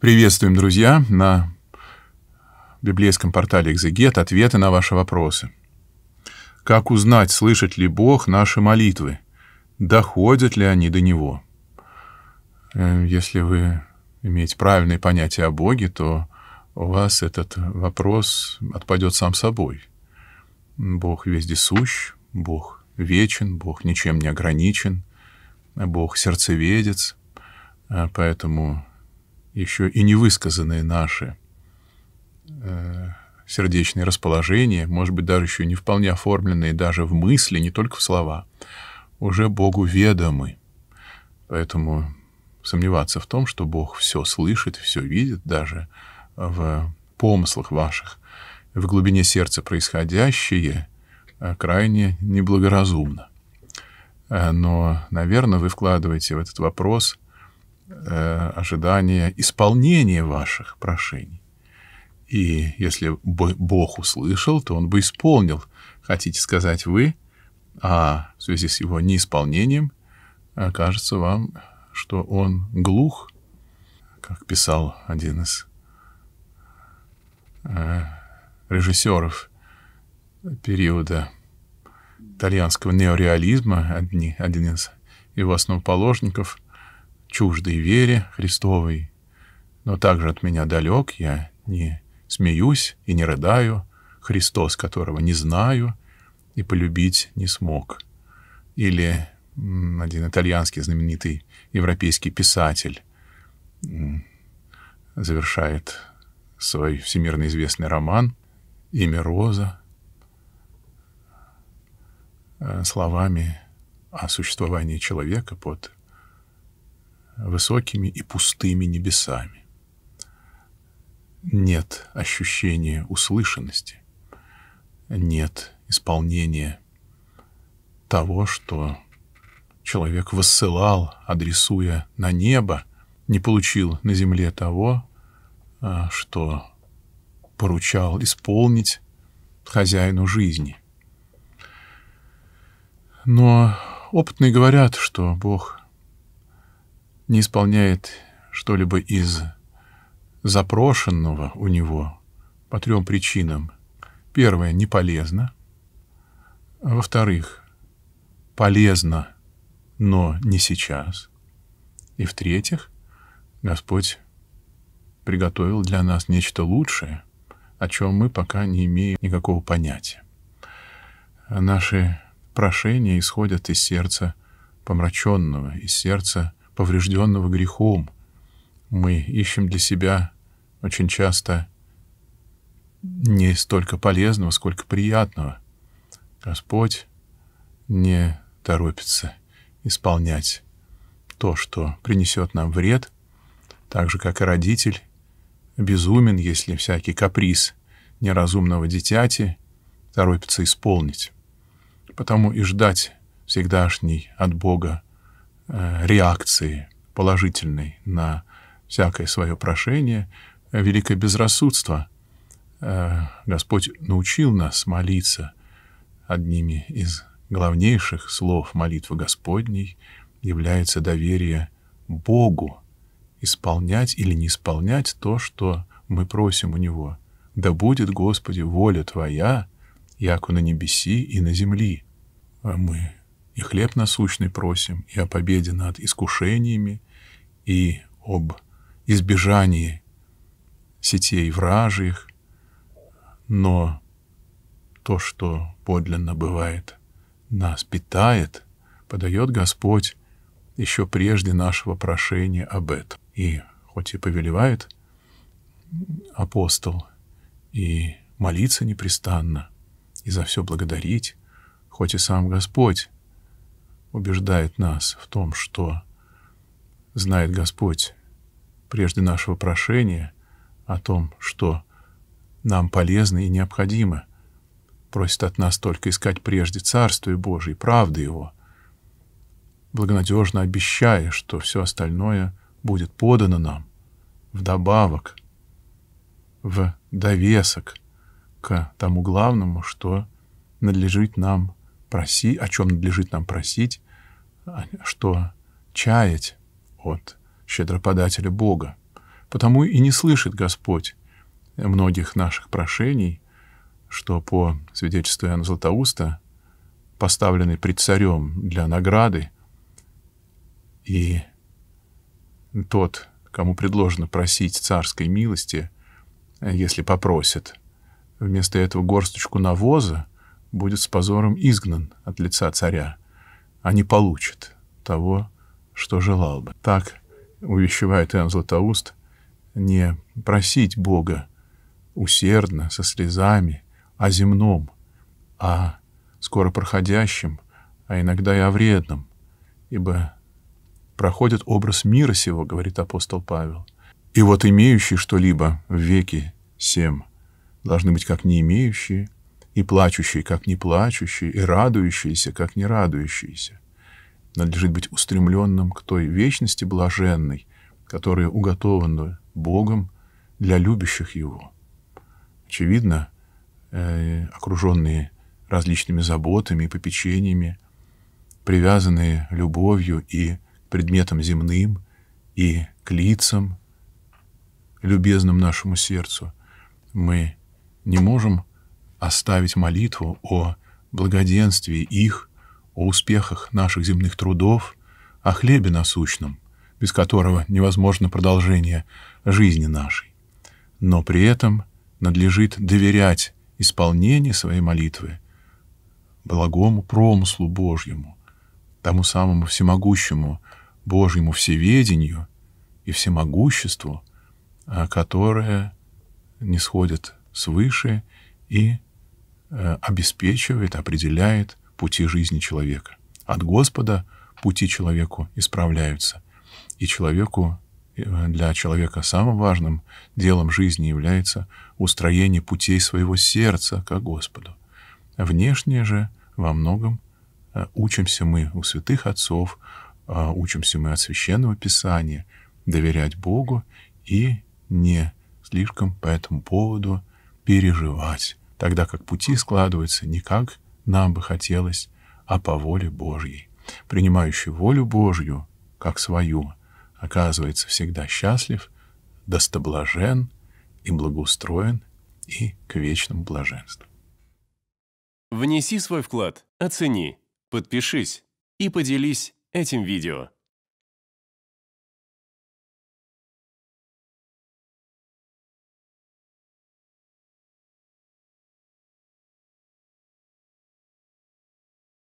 Приветствуем, друзья, на библейском портале «Экзегет» ответы на ваши вопросы. Как узнать, слышит ли Бог наши молитвы? Доходят ли они до Него? Э, если вы имеете правильное понятие о Боге, то у вас этот вопрос отпадет сам собой. Бог вездесущ, Бог вечен, Бог ничем не ограничен, Бог сердцеведец, э, поэтому еще и невысказанные наши э, сердечные расположения, может быть, даже еще не вполне оформленные даже в мысли, не только в слова, уже Богу ведомы. Поэтому сомневаться в том, что Бог все слышит, все видит даже в помыслах ваших, в глубине сердца происходящее, э, крайне неблагоразумно. Э, но, наверное, вы вкладываете в этот вопрос Э, ожидания исполнения ваших прошений. И если бы Бог услышал, то Он бы исполнил, хотите сказать вы, а в связи с его неисполнением э, кажется вам, что он глух, как писал один из э, режиссеров периода итальянского неореализма, один из его основоположников – чуждый вере Христовой, но также от меня далек, я не смеюсь и не рыдаю, Христос, которого не знаю и полюбить не смог. Или один итальянский знаменитый европейский писатель завершает свой всемирно известный роман «Имя Роза» э, словами о существовании человека под высокими и пустыми небесами. Нет ощущения услышанности, нет исполнения того, что человек высылал, адресуя на небо, не получил на земле того, а, что поручал исполнить хозяину жизни. Но опытные говорят, что Бог не исполняет что-либо из запрошенного у него по трем причинам. Первое — не полезно. Во-вторых, полезно, но не сейчас. И в-третьих, Господь приготовил для нас нечто лучшее, о чем мы пока не имеем никакого понятия. Наши прошения исходят из сердца помраченного, из сердца поврежденного грехом. Мы ищем для себя очень часто не столько полезного, сколько приятного. Господь не торопится исполнять то, что принесет нам вред, так же, как и родитель безумен, если всякий каприз неразумного дитяти торопится исполнить. Потому и ждать всегдашний от Бога Э, реакции положительной на всякое свое прошение э, великое безрассудство. Э, Господь научил нас молиться одними из главнейших слов молитвы Господней является доверие Богу исполнять или не исполнять то, что мы просим у Него. «Да будет, Господи, воля Твоя, яко на небеси и на земли». Мы и хлеб насущный просим, и о победе над искушениями, и об избежании сетей вражьих, но то, что подлинно бывает, нас питает, подает Господь еще прежде нашего прошения об этом. И хоть и повелевает апостол и молиться непрестанно, и за все благодарить, хоть и сам Господь убеждает нас в том, что знает Господь прежде нашего прошения о том, что нам полезно и необходимо, просит от нас только искать прежде Царствие Божие, правды Его, благонадежно обещая, что все остальное будет подано нам вдобавок, в довесок к тому главному, что надлежит нам проси, о чем надлежит нам просить, а что чаять от щедроподателя Бога. Потому и не слышит Господь многих наших прошений, что по свидетельству Иоанна Златоуста, поставленный пред царем для награды, и тот, кому предложено просить царской милости, если попросит, вместо этого горсточку навоза — будет с позором изгнан от лица царя, а не получит того, что желал бы. Так увещевает Иоанн Златоуст не просить Бога усердно, со слезами, о земном, о а скоро проходящем, а иногда и о вредном, ибо проходит образ мира сего, говорит апостол Павел. И вот имеющие что-либо в веке всем должны быть как не имеющие, и плачущий, как не плачущий, и радующийся, как не радующийся. Надлежит быть устремленным к той вечности блаженной, которая уготована Богом для любящих Его. Очевидно, э, окруженные различными заботами и попечениями, привязанные любовью и предметом земным, и к лицам, любезным нашему сердцу, мы не можем оставить молитву о благоденствии их, о успехах наших земных трудов, о хлебе насущном, без которого невозможно продолжение жизни нашей. Но при этом надлежит доверять исполнение своей молитвы благому промыслу Божьему, тому самому всемогущему Божьему всеведению и всемогуществу, а которое не сходит свыше и Э, обеспечивает, определяет пути жизни человека. От Господа пути человеку исправляются. И человеку, э, для человека самым важным делом жизни является устроение путей своего сердца к Господу. Внешнее же во многом э, учимся мы у святых отцов, учимся мы от священного писания доверять Богу и не слишком по этому поводу переживать, тогда как пути складываются не как нам бы хотелось, а по воле Божьей. Принимающий волю Божью, как свою, оказывается всегда счастлив, достоблажен и благоустроен и к вечному блаженству. Внеси свой вклад, оцени, подпишись и поделись этим видео.